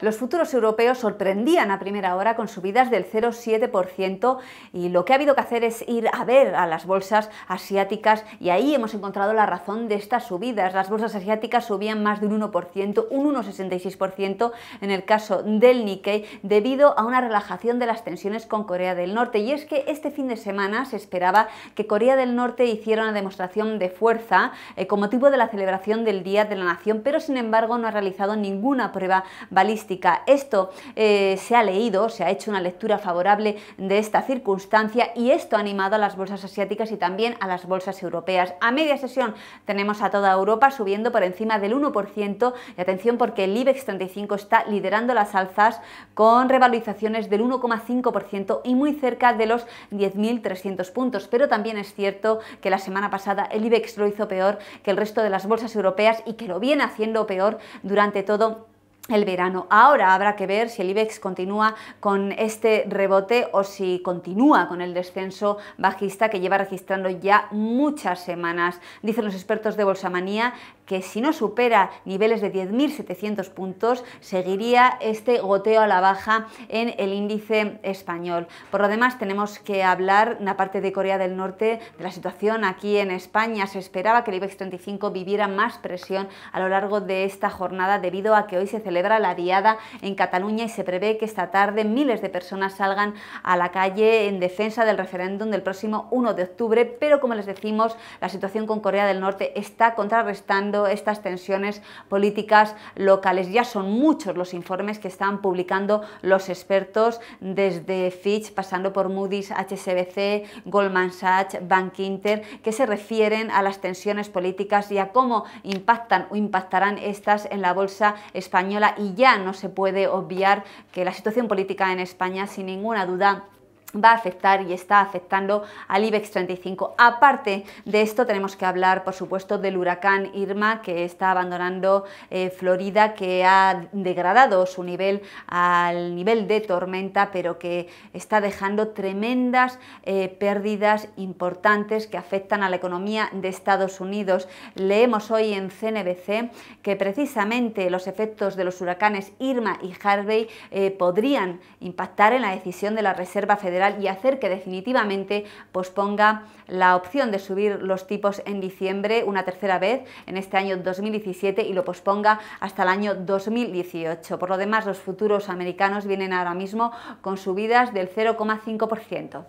los futuros europeos sorprendían a primera hora con subidas del 0,7% y lo que ha habido que hacer es ir a ver a las bolsas asiáticas y ahí hemos encontrado la razón de estas subidas. Las bolsas asiáticas subían más de un 1%, un 1,66% en el caso del Nikkei debido a una relajación de las tensiones con Corea del Norte y es que este fin de semana se esperaba que Corea del Norte hiciera una demostración de fuerza eh, con motivo de la celebración del Día de la Nación, pero sin embargo no ha realizado ninguna prueba balística esto eh, se ha leído, se ha hecho una lectura favorable de esta circunstancia y esto ha animado a las bolsas asiáticas y también a las bolsas europeas. A media sesión tenemos a toda Europa subiendo por encima del 1% y atención porque el IBEX 35 está liderando las alzas con revalorizaciones del 1,5% y muy cerca de los 10.300 puntos. Pero también es cierto que la semana pasada el IBEX lo hizo peor que el resto de las bolsas europeas y que lo viene haciendo peor durante todo el verano. Ahora habrá que ver si el IBEX continúa con este rebote o si continúa con el descenso bajista que lleva registrando ya muchas semanas. Dicen los expertos de Bolsamanía que si no supera niveles de 10.700 puntos, seguiría este goteo a la baja en el índice español. Por lo demás, tenemos que hablar, una parte de Corea del Norte, de la situación aquí en España. Se esperaba que el IBEX 35 viviera más presión a lo largo de esta jornada debido a que hoy se celebra la Diada en Cataluña y se prevé que esta tarde miles de personas salgan a la calle en defensa del referéndum del próximo 1 de octubre, pero como les decimos, la situación con Corea del Norte está contrarrestando estas tensiones políticas locales. Ya son muchos los informes que están publicando los expertos desde Fitch, pasando por Moody's, HSBC, Goldman Sachs, Bank Inter, que se refieren a las tensiones políticas y a cómo impactan o impactarán estas en la bolsa española y ya no se puede obviar que la situación política en España, sin ninguna duda, va a afectar y está afectando al IBEX 35. Aparte de esto, tenemos que hablar, por supuesto, del huracán Irma, que está abandonando eh, Florida, que ha degradado su nivel al nivel de tormenta, pero que está dejando tremendas eh, pérdidas importantes que afectan a la economía de Estados Unidos. Leemos hoy en CNBC que precisamente los efectos de los huracanes Irma y Harvey eh, podrían impactar en la decisión de la Reserva Federal y hacer que definitivamente posponga pues, la opción de subir los tipos en diciembre una tercera vez en este año 2017 y lo posponga hasta el año 2018. Por lo demás, los futuros americanos vienen ahora mismo con subidas del 0,5%.